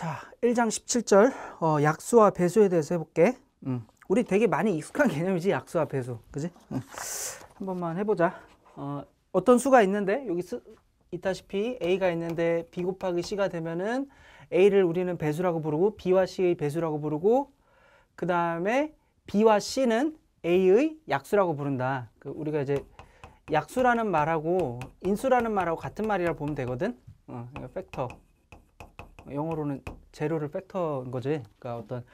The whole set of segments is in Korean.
자, 1장 17절 어, 약수와 배수에 대해서 해볼게. 음. 우리 되게 많이 익숙한 개념이지 약수와 배수, 그지? 음. 한 번만 해보자. 어, 어떤 수가 있는데 여기 쓰, 있다시피 a가 있는데 b 곱하기 c가 되면은 a를 우리는 배수라고 부르고 b와 c의 배수라고 부르고 그 다음에 b와 c는 a의 약수라고 부른다. 그 우리가 이제 약수라는 말하고 인수라는 말하고 같은 말이라 보면 되거든. 어, 팩터. 영어로는 재료를 팩터인 거지. 그러니까 어떤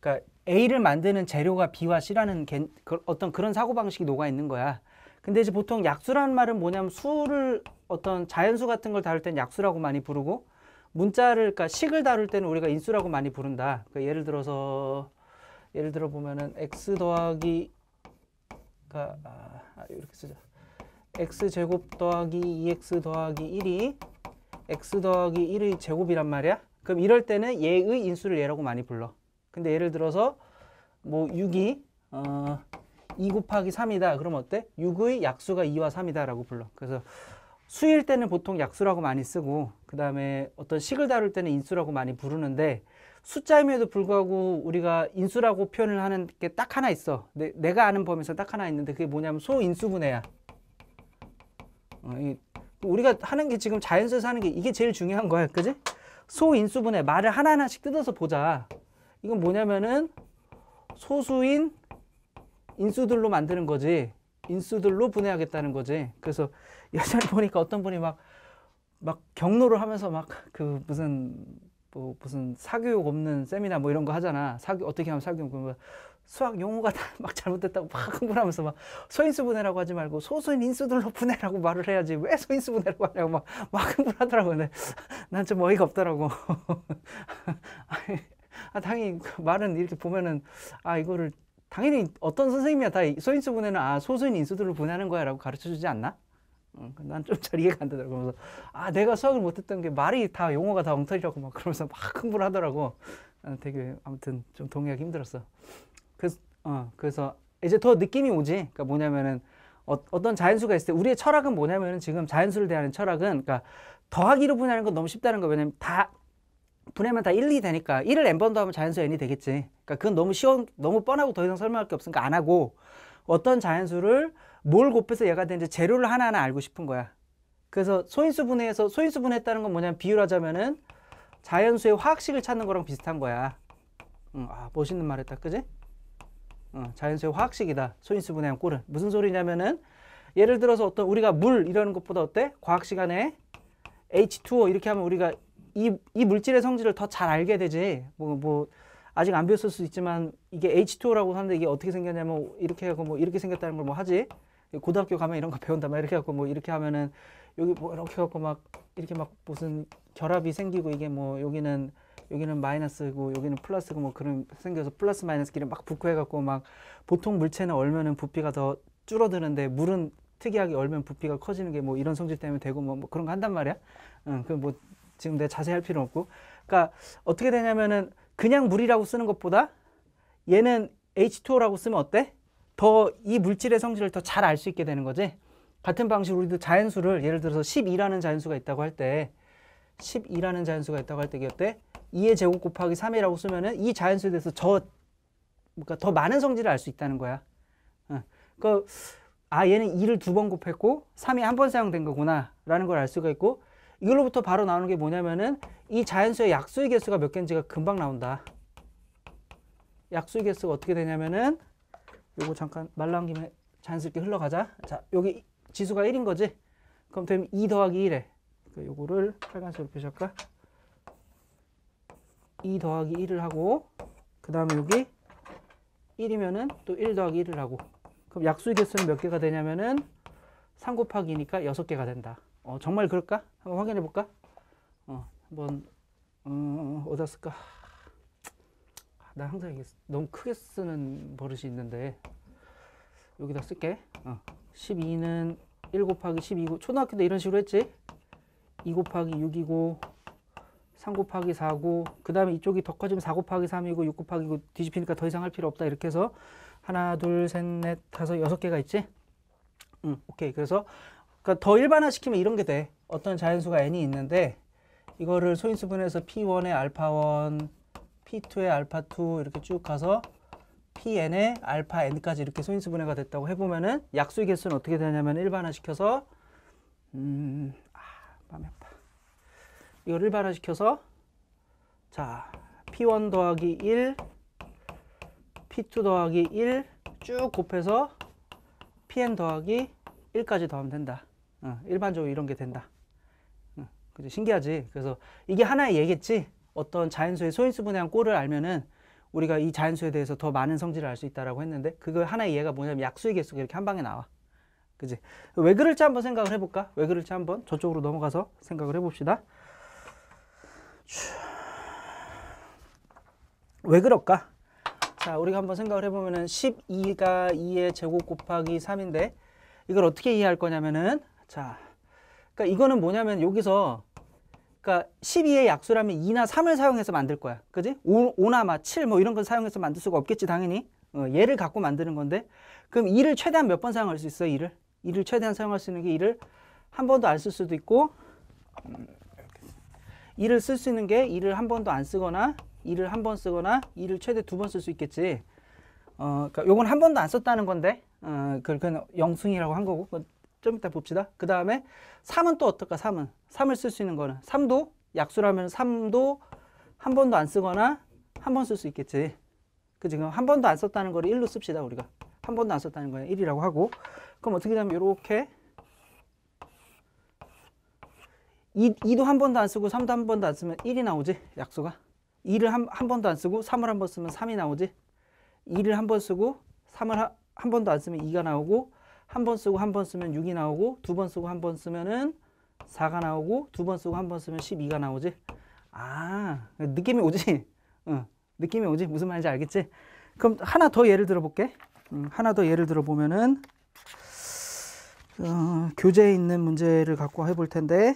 그러니까 A를 만드는 재료가 B와 C라는 겐, 그, 어떤 그런 사고 방식이 녹아 있는 거야. 근데 이제 보통 약수라는 말은 뭐냐면 수를 어떤 자연수 같은 걸 다룰 땐 약수라고 많이 부르고 문자를 그러니까 식을 다룰 때는 우리가 인수라고 많이 부른다. 그러니까 예를 들어서 예를 들어 보면은 x 더하기 가 그러니까, 아, 이렇게 쓰자. x 제곱 더하기 2x 더하기 1이 x 더하기 1의 제곱이란 말이야. 그럼 이럴 때는 얘의 인수를 얘라고 많이 불러. 근데 예를 들어서 뭐 6이 어, 2 곱하기 3이다. 그럼 어때? 6의 약수가 2와 3이다라고 불러. 그래서 수일 때는 보통 약수라고 많이 쓰고 그 다음에 어떤 식을 다룰 때는 인수라고 많이 부르는데 숫자임에도 불구하고 우리가 인수라고 표현을 하는 게 딱 하나 있어. 내, 내가 아는 범위에서 딱 하나 있는데 그게 뭐냐면 소인수분해야. 어, 이, 우리가 하는 게 지금 자연스에서 하는 게 이게 제일 중요한 거야. 그지? 소인수분해 말을 하나하나씩 뜯어서 보자. 이건 뭐냐면은 소수인 인수들로 만드는 거지. 인수들로 분해하겠다는 거지. 그래서 여전에 보니까 어떤 분이 막, 막 경로를 하면서 막 그 무슨, 뭐 무슨 사교육 없는 세미나 뭐 이런 거 하잖아. 사교, 어떻게 하면 사교육, 수학 용어가 다 막 잘못됐다고 막 흥분하면서 막 소인수 분해라고 하지 말고 소수인 인수들로 분해라고 말을 해야지 왜 소인수 분해라고 하냐고 막, 막 흥분하더라고요. 근데 난 좀 어이가 없더라고. 아, 당연히 그 말은 이렇게 보면은 아 이거를 당연히 어떤 선생님이야 다 소인수 분해는 아 소수인 인수들로 분해하는 거야라고 가르쳐 주지 않나? 응, 그 난좀 잘 이해가 안 되더라고. 그러면서 아 내가 수학을 못했던 게 말이 다 용어가 다 엉터리라고 막 그러면서 막 흥분하더라고. 아, 되게 아무튼 좀 동의하기 힘들었어. 그래서, 어, 그래서 이제 더 느낌이 오지. 그러니까 뭐냐면은 어, 떤 자연수가 있을 때 우리의 철학은 뭐냐면은 지금 자연수를 대하는 철학은 그러니까 더하기로 분해하는 건 너무 쉽다는 거. 왜냐면 다 분해하면 다 1, 2 되니까 1을 n 번더 하면 자연수 n이 되겠지. 그러니까 그건 너무 쉬운, 너무 뻔하고 더 이상 설명할 게 없으니까 안 하고 어떤 자연수를 뭘 곱해서 얘가 되는지 재료를 하나하나 알고 싶은 거야. 그래서 소인수 분해에서 소인수 분해했다는 건 뭐냐면 비율하자면은 자연수의 화학식을 찾는 거랑 비슷한 거야. 응, 아, 멋있는 말 했다. 그지? 어, 자연수의 화학식이다. 소인수 분해 꼴은 무슨 소리냐면은 예를 들어서 어떤 우리가 물 이러는 것보다 어때? 과학 시간에 H2O 이렇게 하면 우리가 이, 이 물질의 성질을 더 잘 알게 되지. 뭐, 뭐, 아직 안 배웠을 수 있지만 이게 H2O라고 하는데 이게 어떻게 생겼냐면 이렇게 하고 뭐 이렇게 생겼다는 걸 뭐 하지? 고등학교 가면 이런 거 배운다 막 이렇게 하고 뭐 이렇게 하면은 여기 뭐 이렇게 갖고 막 이렇게 막 무슨 결합이 생기고 이게 뭐 여기는 여기는 마이너스고 여기는 플러스고 뭐 그런 생겨서 플러스 마이너스끼리 막 붙고 해갖고 막 보통 물체는 얼면은 부피가 더 줄어드는데 물은 특이하게 얼면 부피가 커지는 게 뭐 이런 성질 때문에 되고 뭐, 뭐 그런 거 한단 말이야. 응, 그뭐 지금 내가 자세히 할 필요는 없고. 그러니까 어떻게 되냐면은 그냥 물이라고 쓰는 것보다 얘는 H2O라고 쓰면 어때? 더 이 물질의 성질을 더 잘 알 수 있게 되는 거지. 같은 방식으로 우리도 자연수를 예를 들어서 12라는 자연수가 있다고 할 때 12라는 자연수가 있다고 할때 어때? 2의 제곱 곱하기 3이라고 쓰면은 이 자연수에 대해서 저 그러니까 더 많은 성질을 알 수 있다는 거야. 어. 그, 아, 얘는 2를 두 번 곱했고 3이 한 번 사용된 거구나 라는 걸 알 수가 있고 이걸로부터 바로 나오는 게 뭐냐면은 이 자연수의 약수의 개수가 몇 개인지가 금방 나온다. 약수의 개수가 어떻게 되냐면은 요거 잠깐 말 나온 김에 자연스럽게 흘러가자. 자, 여기 지수가 1인 거지? 그럼 되면 2 더하기 1에. 그 요거를 빨간색으로 표시할까? 2 더하기 1을 하고 그 다음에 여기 1이면은 또 1 더하기 1을 하고 그럼 약수의 개수는 몇 개가 되냐면은 3 곱하기니까 2 6개가 된다 어, 정말 그럴까? 한번 확인해 볼까? 어, 한번 어, 어디다 쓸까? 아, 나 항상 이게 너무 크게 쓰는 버릇이 있는데 여기다 쓸게 어. 12는 1 곱하기 12고 초등학교 때 이런 식으로 했지 2 곱하기 6이고 3 곱하기 4고 그 다음에 이쪽이 더 커지면 4 곱하기 3이고 6 곱하기 9 뒤집히니까 더 이상 할 필요 없다 이렇게 해서 하나 둘 셋 넷 다섯 여섯 개가 있지? 응 오케이 그래서 그러니까 더 일반화시키면 이런 게돼 어떤 자연수가 n이 있는데 이거를 소인수분해서 p1의 알파1 p2의 알파2 이렇게 쭉 가서 pn의 알파 n까지 이렇게 소인수분해가 됐다고 해보면은 약수의 개수는 어떻게 되냐면 일반화시켜서 음아맘음이 아파 이거를 발화시켜서 자 P1 더하기 1 P2 더하기 1쭉 곱해서 Pn 더하기 1까지 더하면 된다. 어, 일반적으로 이런 게 된다. 어, 그치? 신기하지? 그래서 이게 하나의 예겠지? 어떤 자연수의 소인수 분해한 꼴을 알면은 우리가 이 자연수에 대해서 더 많은 성질을 알 수 있다라고 했는데 그거 하나의 예가 뭐냐면 약수의 개수가 이렇게 한 방에 나와. 그지? 왜 그럴지 한번 생각을 해볼까? 왜 그럴지 한번 저쪽으로 넘어가서 생각을 해봅시다. 왜 그럴까? 자, 우리가 한번 생각을 해보면은 12가 2의 제곱 곱하기 3인데 이걸 어떻게 이해할 거냐면은 자, 그러니까 이거는 뭐냐면 여기서 그러니까 12의 약수라면 2나 3을 사용해서 만들 거야. 그지? 5, 5나 막7뭐 이런 걸 사용해서 만들 수가 없겠지 당연히. 어, 얘를 갖고 만드는 건데 그럼 2를 최대한 몇 번 사용할 수 있어? 2를? 2를 최대한 사용할 수 있는 게 2를 한 번도 안쓸 수도 있고 음, 이을쓸수 있는 게이을한 번도 안 쓰거나 이을한 번 쓰거나 이을 최대 두 번 쓸 수 있겠지. 어, 그러니까 요건 한 번도 안 썼다는 건데, 어, 그걸 영승이라고 한 거고. 좀 이따 봅시다. 그 다음에 3은 또 어떨까? 3은. 3을 쓸 수 있는 거는. 3도 약수라면 3도 한 번도 안 쓰거나 한 번 쓸 수 있겠지. 그 지금 한 번도 안 썼다는 거 1로 씁시다. 우리가. 한 번도 안 썼다는 거야. 1이라고 하고. 그럼 어떻게 되냐면 이렇게 2, 2도 한 번도 안 쓰고 3도 한 번도 안 쓰면 1이 나오지 약수가 2를 한, 한 번도 안 쓰고 3을 한 번 쓰면 3이 나오지 2를 한 번 쓰고 3을 하, 한 번도 안 쓰면 2가 나오고 한 번 쓰고 한 번 쓰면 6이 나오고 두 번 쓰고 한 번 쓰면은 4가 나오고 두 번 쓰고 한 번 쓰면 12가 나오지 아 느낌이 오지 어, 느낌이 오지 무슨 말인지 알겠지 그럼 하나 더 예를 들어 볼게 음, 하나 더 예를 들어 보면은 어, 교재에 있는 문제를 갖고 해볼 텐데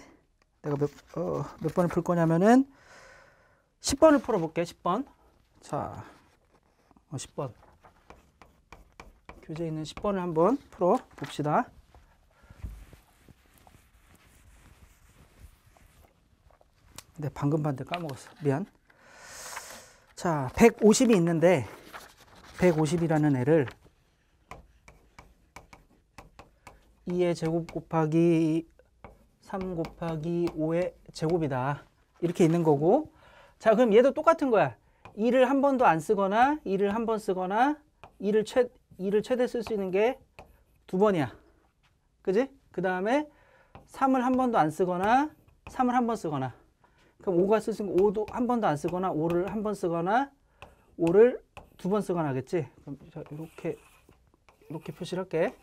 내가 몇, 어, 몇 번을 풀 거냐면은 10번을 풀어볼게, 10번. 자, 어, 10번. 교재에 있는 10번을 한번 풀어봅시다. 근 네, 방금 반대 까먹었어. 미안. 자, 150이 있는데 150이라는 애를 2의 제곱 곱하기 3 곱하기 5의 제곱이다. 이렇게 있는 거고 자 그럼 얘도 똑같은 거야. 1을 한 번도 안 쓰거나 1을 한 번 쓰거나 1을 최, 2를 최대 쓸 수 있는 게 두 번이야. 그지? 그 다음에 3을 한 번도 안 쓰거나 3을 한 번 쓰거나 그럼 5가 쓸 수 있는 5도 한 번도 안 쓰거나 5를 한 번 쓰거나 5를 두 번 쓰거나 하겠지? 그럼 이렇게 이렇게 표시를 할게.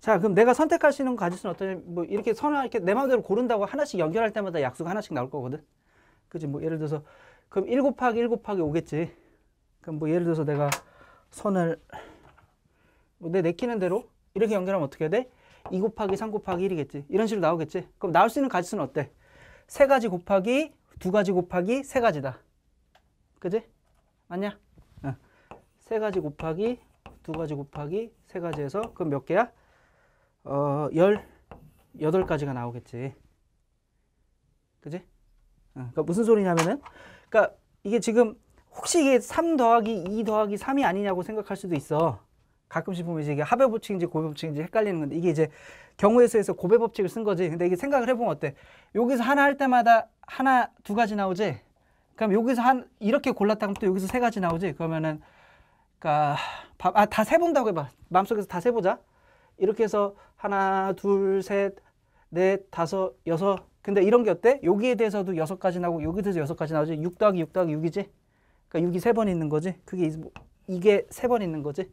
자 그럼 내가 선택할 수 있는 가질 수는 어떠냐 뭐 이렇게 선을 이렇게 내 마음대로 고른다고 하나씩 연결할 때마다 약수 하나씩 나올 거거든 그지 뭐 예를 들어서 그럼 1 곱하기 1 곱하기 오겠지 그럼 뭐 예를 들어서 내가 선을 뭐내 내키는 대로 이렇게 연결하면 어떻게 해야 돼? 2 곱하기 3 곱하기 1이겠지 이런 식으로 나오겠지 그럼 나올 수 있는 가지수는 어때? 세 가지 곱하기 두 가지 곱하기 세 가지다 그지? 맞냐? 어. 세 가지 곱하기 두 가지 곱하기 세 가지에서 그럼 몇 개야? 어, 18가지가 나오겠지. 그지? 어, 그러니까 무슨 소리냐면은, 그러니까 이게 지금 혹시 이게 3 더하기 2 더하기 3이 아니냐고 생각할 수도 있어. 가끔씩 보면 이제 이게 합의 법칙인지 고배 법칙인지 헷갈리는 건데 이게 이제 경우의 수에서 고배 법칙을 쓴 거지. 근데 이게 생각을 해보면 어때? 여기서 하나 할 때마다 하나 두 가지 나오지. 그럼 여기서 한 이렇게 골랐다면 또 여기서 세 가지 나오지. 그러면은 그니까 아 다 세본다고 해봐. 마음속에서 다 세보자. 이렇게 해서 하나, 둘, 셋, 넷, 다섯, 여섯. 근데 이런 게 어때? 여기에 대해서도 여섯 가지 나오고 여기에 대해서 여섯 가지 나오지. 6 더하기 6 더하기 6이지. 그러니까 6이 세 번 있는 거지. 그게 이게 세 번 있는 거지.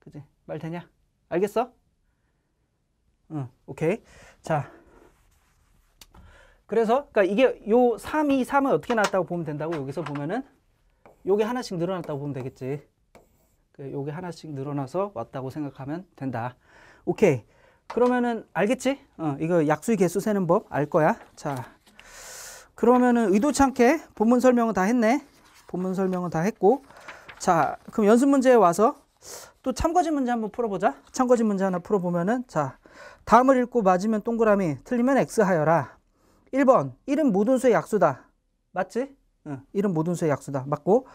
그지? 말 되냐? 알겠어? 응, 오케이. 자. 그래서 그러니까 이게 요 3, 2, 3은 어떻게 나왔다고 보면 된다고 여기서 보면은 요게 하나씩 늘어났다고 보면 되겠지. 그 요게 하나씩 늘어나서 왔다고 생각하면 된다. 오케이. 그러면은 알겠지? 어, 이거 약수의 개수 세는 법 알 거야. 자, 그러면은 의도치 않게 본문 설명은 다 했네. 본문 설명은 다 했고. 자, 그럼 연습 문제에 와서 또참고지 문제 한번 풀어보자. 참고지 문제 하나 풀어보면은 자, 다음을 읽고 맞으면 동그라미, 틀리면 X 하여라. 1번, 1은 모든 수의 약수다. 맞지? 응, 1은 모든 수의 약수다. 맞고.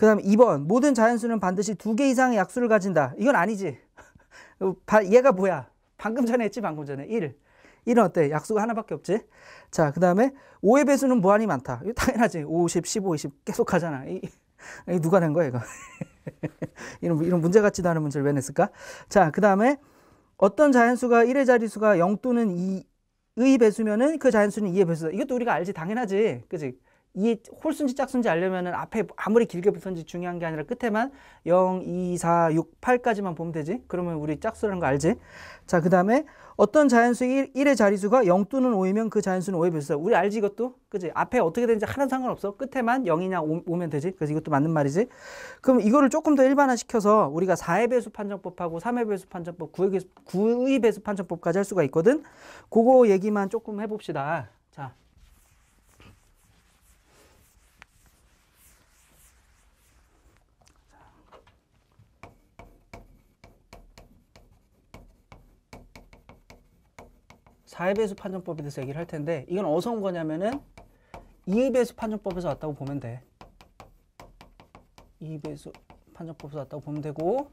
그 다음 2번 모든 자연수는 반드시 두 개 이상의 약수를 가진다. 이건 아니지. 얘가 뭐야? 방금 전에 했지 방금 전에 1. 1은 어때? 약수가 하나밖에 없지? 자, 그 다음에 5의 배수는 무한히 많다. 이거 당연하지. 50, 15, 20 계속 하잖아. 이, 이 누가 낸 거야, 이거? 이런, 이런 문제 같지도 않은 문제를 왜 냈을까? 자, 그 다음에 어떤 자연수가 1의 자리수가 0 또는 2의 배수면은 그 자연수는 2의 배수다. 이것도 우리가 알지. 당연하지. 그지? 이 홀순지 짝순지 알려면은 앞에 아무리 길게 붙었는지 중요한 게 아니라 끝에만 0, 2, 4, 6, 8까지만 보면 되지. 그러면 우리 짝수라는 거 알지? 자, 그 다음에 어떤 자연수 1, 1의 자리수가 0 또는 5이면 그 자연수는 5의 변수다. 우리 알지 이것도? 그지? 앞에 어떻게 되는지 하는 상관없어. 끝에만 0이냐 5, 면 되지. 그래서 이것도 맞는 말이지. 그럼 이거를 조금 더 일반화시켜서 우리가 4의 배수 판정법하고 3의 배수 판정법, 9의, 9의 배수 판정법까지 할 수가 있거든. 그거 얘기만 조금 해봅시다. 4배수 판정법에 대해서 얘기를 할 텐데 이건 어디서 온 거냐면은 2배수 판정법에서 왔다고 보면 돼. 2배수 판정법에서 왔다고 보면 되고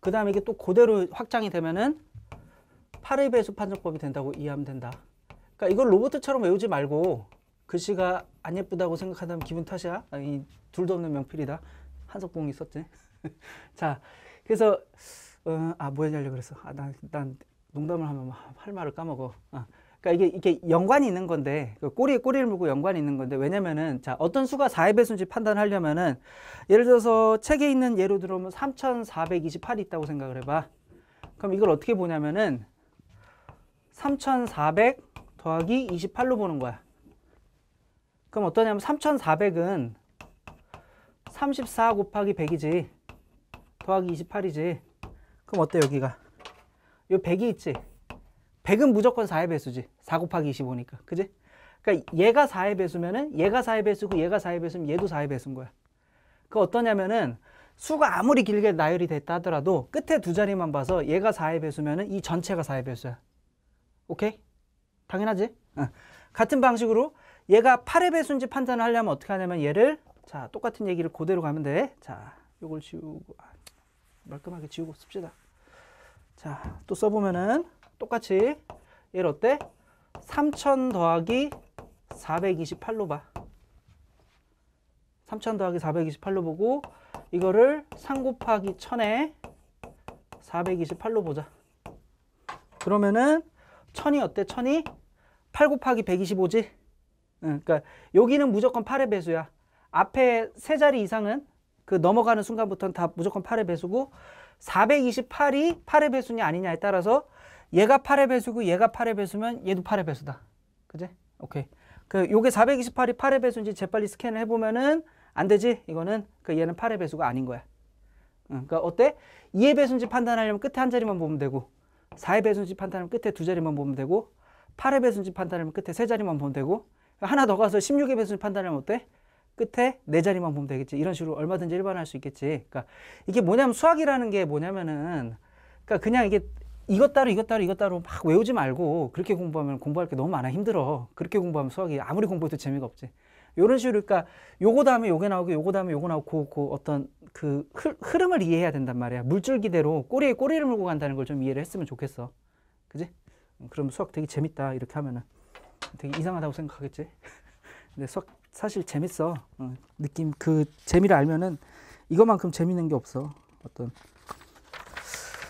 그 다음에 이게 또 그대로 확장이 되면은 8의 배수 판정법이 된다고 이해하면 된다. 그러니까 이걸 로봇처럼 외우지 말고 글씨가 안 예쁘다고 생각한다면 기분 탓이야. 아니, 둘도 없는 명필이다. 한석봉이 썼지. 자, 그래서 어, 아, 뭐얘기려고 그랬어. 아, 난, 난 농담을 하면 할 말을 까먹어. 어. 그러니까 이게 이게 연관이 있는 건데 그 꼬리에 꼬리를 물고 연관이 있는 건데 왜냐면은 자 어떤 수가 4의 배수인지 판단하려면은 예를 들어서 책에 있는 예로 들어오면 3,428이 있다고 생각을 해봐. 그럼 이걸 어떻게 보냐면은 3,400 더하기 28로 보는 거야. 그럼 어떠냐면 3,400은 34 곱하기 100이지 더하기 28이지. 그럼 어때 여기가? 요 100이 있지? 100은 무조건 4의 배수지. 4 곱하기 25니까. 그지? 그니까 얘가 4의 배수면은 얘가 4의 배수고 얘가 4의 배수면 얘도 4의 배수인 거야. 그 어떠냐면은 수가 아무리 길게 나열이 됐다 하더라도 끝에 두 자리만 봐서 얘가 4의 배수면은 이 전체가 4의 배수야. 오케이? 당연하지? 응. 어. 같은 방식으로 얘가 8의 배수인지 판단을 하려면 어떻게 하냐면 얘를 자 똑같은 얘기를 그대로 가면 돼. 자, 요걸 지우고 아, 말끔하게 지우고 씁시다. 자, 또 써보면은 똑같이 얘를 어때? 3000 더하기 428로 봐. 3000 더하기 428로 보고 이거를 3 곱하기 1000에 428로 보자. 그러면은 1000이 어때? 1000이 8 곱하기 125지? 응, 그러니까 여기는 무조건 8의 배수야. 앞에 세 자리 이상은 그 넘어가는 순간부터는 다 무조건 8의 배수고 428이 8의 배수냐 아니냐에 따라서 얘가 8의 배수고 얘가 8의 배수면 얘도 8의 배수다. 그지? 오케이. 그 요게 428이 8의 배수인지 재빨리 스캔을 해보면은 안 되지? 이거는 그 얘는 8의 배수가 아닌 거야. 응, 그러니까 어때? 2의 배수인지 판단하려면 끝에 한 자리만 보면 되고 4의 배수인지 판단하면 끝에 두 자리만 보면 되고 8의 배수인지 판단하면 끝에 세 자리만 보면 되고 하나 더 가서 16의 배수인지 판단하면 어때? 끝에 네 자리만 보면 되겠지. 이런 식으로 얼마든지 일반화할 수 있겠지. 그러니까 이게 뭐냐면 수학이라는 게 뭐냐면은 그러니까 그냥 이게 이것 따로 이것 따로 이것 따로 막 외우지 말고 그렇게 공부하면 공부할 게 너무 많아 힘들어. 그렇게 공부하면 수학이 아무리 공부해도 재미가 없지. 요런 식으로 그러니까 요거 다음에 요게 나오고 요거 다음에 요거 나오고 그, 그 어떤 그 흐, 름을 이해해야 된단 말이야. 물줄기대로 꼬리에 꼬리를 물고 간다는 걸 좀 이해를 했으면 좋겠어. 그지? 어, 그럼 수학 되게 재밌다 이렇게 하면은 되게 이상하다고 생각하겠지. 근데 수학 사실 재밌어. 어, 느낌 그 재미를 알면은 이것만큼 재밌는 게 없어. 어떤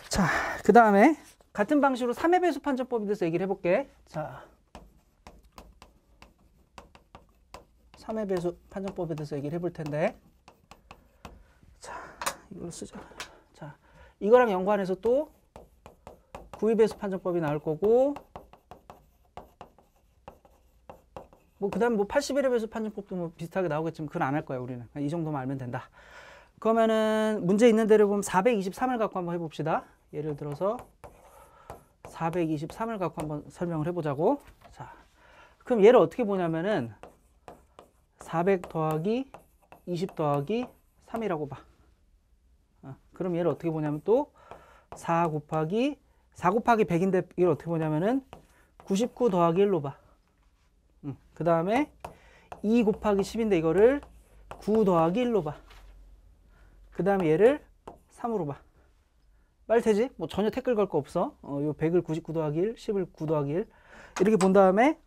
자, 그 다음에 같은 방식으로 3회 배수 판정법에 대해서 얘기를 해볼게. 자, 3회 배수 판정법에 대해서 얘기를 해볼 텐데, 자, 이걸로 쓰자. 자, 이거랑 연관해서 또 9의 배수 판정법이 나올 거고, 뭐 그다음 뭐8 1회 배수 판정법도 뭐 비슷하게 나오겠지만 그건 안 할 거야 우리는 이 정도만 알면 된다. 그러면은 문제 있는 대로 보면 423을 갖고 한번 해봅시다. 예를 들어서 423을 갖고 한번 설명을 해보자고. 자, 그럼 얘를 어떻게 보냐면은 400 더하기 20 더하기 3이라고 봐. 아, 그럼 얘를 어떻게 보냐면 또 4 곱하기 4 곱하기 100인데 얘를 어떻게 보냐면은 99 더하기 1로 봐. 음, 그 다음에 2 e 곱하기 10인데 이거를 9 더하기 1로 봐. 그 다음에 얘를 3으로 봐. 빨리 되지? 뭐 전혀 태클 걸 거 없어. 어, 요 100을 99 더하기 1, 10을 9 더하기 1. 이렇게 본 다음에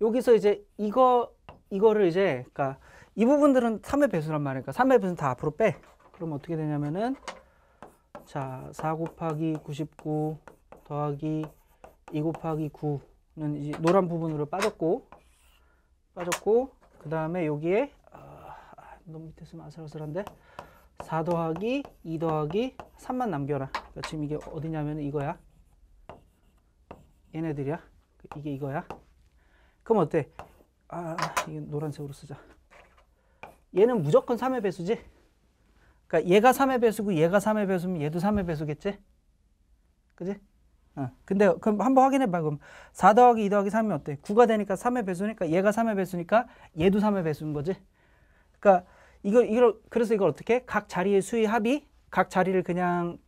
여기서 이제 이거, 이거를 이제, 그니까 이 부분들은 3의 배수란 말이니까 3의 배수는 다 앞으로 빼. 그럼 어떻게 되냐면은 자, 4 곱하기 99 더하기 2 곱하기 9 이제 노란 부분으로 빠졌고 빠졌고 그 다음에 여기에 아, 너무 밑에 있으면 아슬아슬한데 4 더하기 2 더하기 3만 남겨라 그러니까 지금 이게 어디냐면 이거야 얘네들이야 이게 이거야 그럼 어때 아 이게 노란색으로 쓰자 얘는 무조건 3의 배수지 그러니까 얘가 3의 배수고 얘가 3의 배수면 얘도 3의 배수겠지 그지 어. 근데 그럼 한번 확인해 봐. 그럼 4 더하기 2 더하기 3이 어때? 9가 되니까 3의 배수니까 얘가 3의 배수니까 얘도 3의 배수인 거지. 그러니까 이거 이걸 그래서 이걸 어떻게 각 자리의 수의 합이 각 자리를 그냥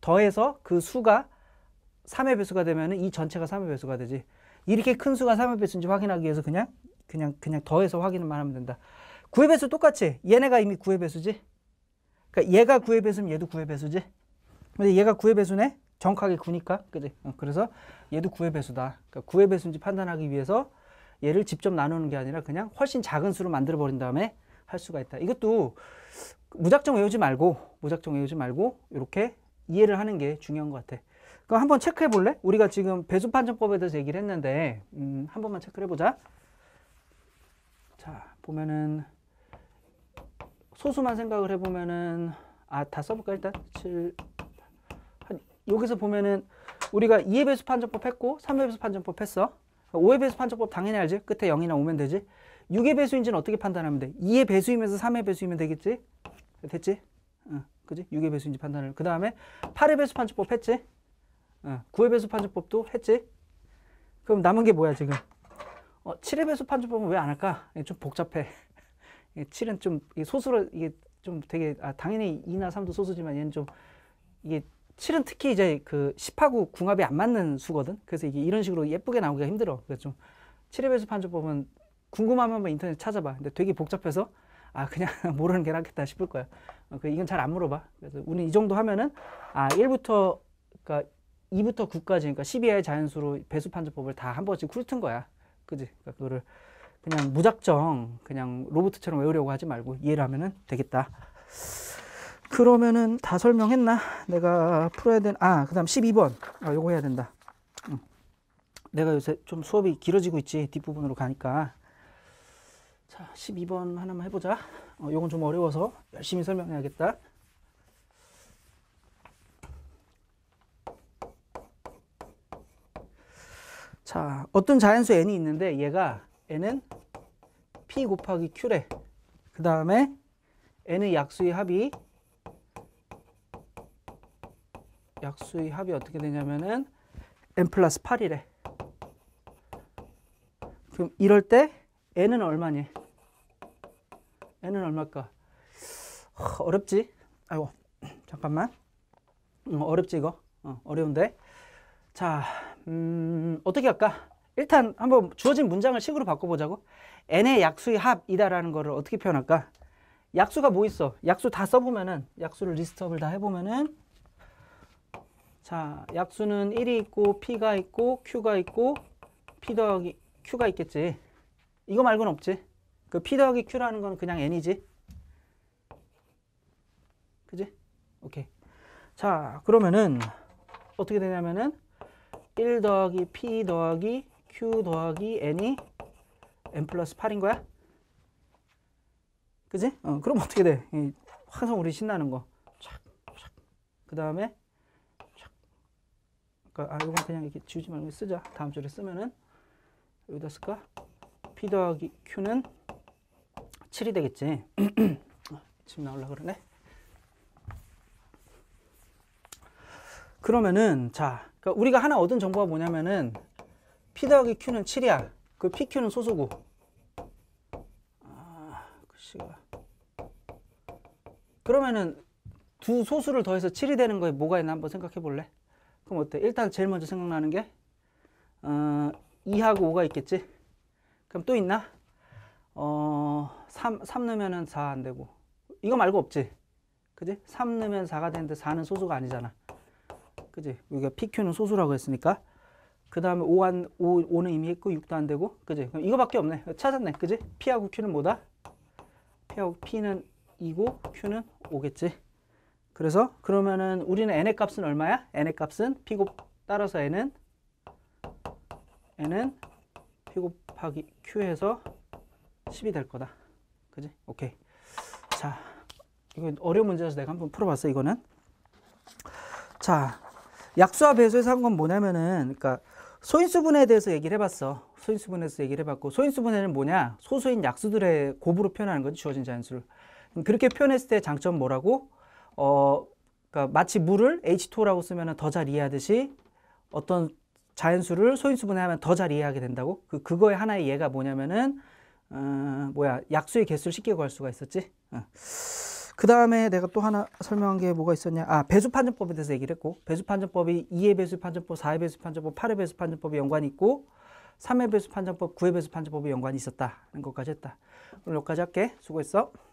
더해서 그 수가 3의 배수가 되면이 전체가 3의 배수가 되지. 이렇게 큰 수가 3의 배수인지 확인하기 위해서 그냥 그냥 그냥 더해서 확인만 하면 된다. 9의 배수 똑같이 얘네가 이미 9의 배수지. 그러니까 얘가 9의 배수면 얘도 9의 배수지. 근데 얘가 9의 배수네. 정확하게 구니까 그지 어, 그래서 얘도 구의 배수다 그러니까 구의 배수인지 판단하기 위해서 얘를 직접 나누는 게 아니라 그냥 훨씬 작은 수로 만들어 버린 다음에 할 수가 있다 이것도 무작정 외우지 말고 무작정 외우지 말고 이렇게 이해를 하는 게 중요한 것 같아 그럼 한번 체크해 볼래 우리가 지금 배수 판정법에 대해서 얘기를 했는데 음, 한 번만 체크를 해보자 자 보면은 소수만 생각을 해보면은 아다 써볼까 일단 7 여기서 보면은 우리가 2의 배수 판정법 했고 3의 배수 판정법 했어. 5의 배수 판정법 당연히 알지. 끝에 0이나 오면 되지. 6의 배수인지는 어떻게 판단하면 돼? 2의 배수이면서 3의 배수이면 되겠지? 됐지? 응, 어, 그지? 6의 배수인지 판단을. 그 다음에 8의 배수 판정법 했지? 응, 어, 9의 배수 판정법도 했지? 그럼 남은 게 뭐야 지금? 어, 7의 배수 판정법은 왜 안 할까? 좀 복잡해. 7은 좀 소수로 이게 좀 되게 아, 당연히 2나 3도 소수지만 얘는 좀 이게 칠은 특히 이제 그 10하고 궁합이 안 맞는 수거든. 그래서 이게 이런 식으로 예쁘게 나오기가 힘들어. 그래서 좀 7의 배수 판조법은 궁금하면 한번 인터넷 찾아봐. 근데 되게 복잡해서 아 그냥 모르는 게 낫겠다 싶을 거야. 어, 그 이건 잘 안 물어봐. 그래서 우리는 이 정도 하면은 아 1부터 그러니까 2부터 9까지 그러니까 12의 자연수로 배수 판조법을 다 한 번씩 훑은 거야. 그지? 그러니까 그거를 그냥 무작정 그냥 로봇처럼 외우려고 하지 말고 이해를 하면은 되겠다. 그러면은 다 설명했나? 내가 풀어야 되는 아, 그다음 12번. 아, 요거 해야 된다. 내가 요새 좀 수업이 길어지고 있지. 뒷부분으로 가니까. 자, 12번 하나만 해 보자. 어, 요건 좀 어려워서 열심히 설명해야겠다. 자, 어떤 자연수 n이 있는데 얘가 n은 p 곱하기 q래. 그다음에 n의 약수의 합이 약수의 합이 어떻게 되냐면은 n 플러스 8이래. 그럼 이럴 때 n은 얼마니? n은 얼마일까? 어렵지? 아이고 잠깐만. 음, 어렵지 이거? 어, 어려운데. 자, 음, 어떻게 할까? 일단 한번 주어진 문장을 식으로 바꿔보자고. n의 약수의 합이다라는 거를 어떻게 표현할까? 약수가 뭐 있어? 약수 다 써보면은 약수를 리스트업을 다 해보면은 자, 약수는 1이 있고 P가 있고 Q가 있고 P 더하기 Q가 있겠지. 이거 말고는 없지. 그 P 더하기 Q라는 건 그냥 N이지. 그지? 오케이. 자, 그러면은 어떻게 되냐면은 1 더하기 P 더하기 Q 더하기 N이 N 플러스 8인 거야? 그지? 어, 그럼 어떻게 돼? 이 항상 우리 신나는 거. 촥, 촥. 그 다음에 그러니까 아 이건 그냥 이렇게 지우지 말고 쓰자. 다음 줄에 쓰면은 여기다 쓸까? P 더하기 Q는 7이 되겠지. 지금 나올라 그러네. 그러면은 자 그러니까 우리가 하나 얻은 정보가 뭐냐면은 P 더하기 Q는 7이야. 그 PQ는 소수고. 아 글씨가. 그 그러면은 두 소수를 더해서 7이 되는 거에 뭐가 있나 한번 생각해 볼래? 그럼 어때? 일단 제일 먼저 생각나는 게 어, 2하고 5가 있겠지? 그럼 또 있나? 어, 3, 3 넣으면 4안 되고 이거 말고 없지? 그지? 3 넣으면 4가 되는데 4는 소수가 아니잖아 그지? 여기가 PQ는 소수라고 했으니까 그 다음에 5 안, 5, 는 이미 했고 6도 안 되고 그지? 이거밖에 없네 찾았네 그지? P하고 Q는 뭐다? P하고 P는 2고 Q는 5겠지? 그래서 그러면은 우리는 n의 값은 얼마야? n의 값은 p곱 따라서 n은 n은 p 곱하기 q 해서 10이 될 거다. 그지? 오케이. 자, 이건 어려운 문제라서 내가 한번 풀어봤어 이거는. 자, 약수와 배수에서 한 건 뭐냐면은, 그러니까 소인수분해에 대해서 얘기를 해봤어. 소인수분해에서 얘기를 해봤고, 소인수분해는 뭐냐? 소수인 약수들의 곱으로 표현하는 거지, 주어진 자연수를. 그렇게 표현했을 때 장점 뭐라고? 어, 그러니까 마치 물을 H2라고 쓰면 더 잘 이해하듯이 어떤 자연수를 소인수 분해하면 더 잘 이해하게 된다고? 그, 그거의 하나의 예가 뭐냐면은, 어, 뭐야, 약수의 개수를 쉽게 구할 수가 있었지? 어. 그 다음에 내가 또 하나 설명한 게 뭐가 있었냐? 아, 배수판정법에 대해서 얘기를 했고, 배수판정법이 2의 배수판정법, 4의 배수판정법, 8의 배수판정법이 연관이 있고, 3의 배수판정법, 9의 배수판정법이 연관이 있었다는 것까지 했다. 오늘 여기까지 할게. 수고했어.